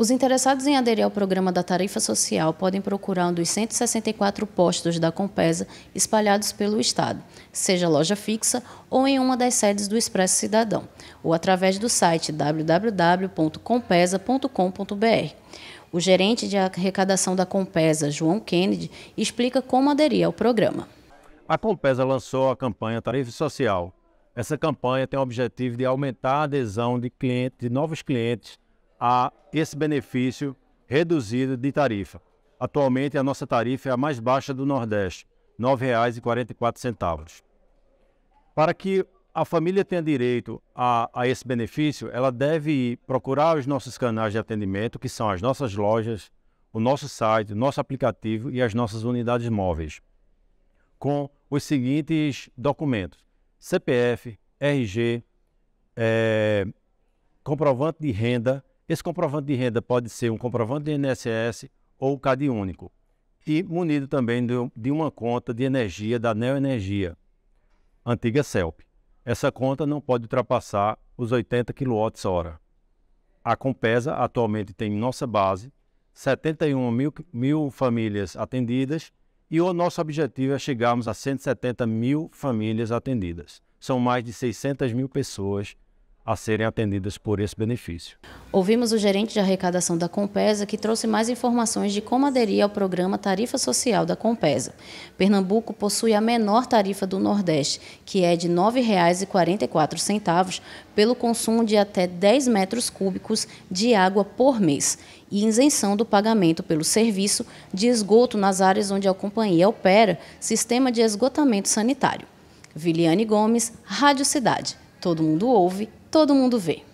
Os interessados em aderir ao programa da tarifa social podem procurar um dos 164 postos da Compesa espalhados pelo Estado, seja loja fixa ou em uma das sedes do Expresso Cidadão, ou através do site www.compesa.com.br. O gerente de arrecadação da Compesa, João Kennedy, explica como aderir ao programa. A Compesa lançou a campanha Tarifa Social. Essa campanha tem o objetivo de aumentar a adesão de, clientes, de novos clientes a esse benefício reduzido de tarifa. Atualmente, a nossa tarifa é a mais baixa do Nordeste, R$ 9,44. Para que a família tenha direito a, a, esse benefício, ela deve procurar os nossos canais de atendimento, que são as nossas lojas, o nosso site, o nosso aplicativo e as nossas unidades móveis, com os seguintes documentos: CPF, RG, é, eh, comprovante de renda esse comprovante de renda pode ser um comprovante de INSS ou CAD único. E munido também de uma conta de energia da Neoenergia, antiga CELP. Essa conta não pode ultrapassar os 80 kWh. A Compesa atualmente tem em nossa base 71 mil, mil famílias atendidas e o nosso objetivo é chegarmos a 170 mil famílias atendidas. São mais de 600 mil pessoas a serem atendidas por esse benefício. Ouvimos o gerente de arrecadação da Compesa, que trouxe mais informações de como aderir ao programa Tarifa Social da Compesa. Pernambuco possui a menor tarifa do Nordeste, que é de R$ 9,44 pelo consumo de até 10 metros cúbicos de água por mês e isenção do pagamento pelo serviço de esgoto nas áreas onde a companhia opera sistema de esgotamento sanitário. Viliane Gomes, Rádio Cidade. Todo mundo ouve todo mundo vê.